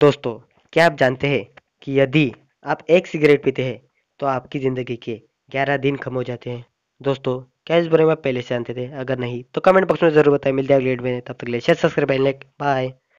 दोस्तों क्या आप जानते हैं कि यदि आप एक सिगरेट पीते हैं तो आपकी ज़िंदगी के ग्यारह दिन खम हो जाते हैं दोस्तों क्या इस बारे में आप पहले से जानते थे अगर नहीं तो कमेंट बॉक्स में जरूर बताएं मिलते हैं अगले में तब तक ले शेयर सब्सक्राइब लाइक बाय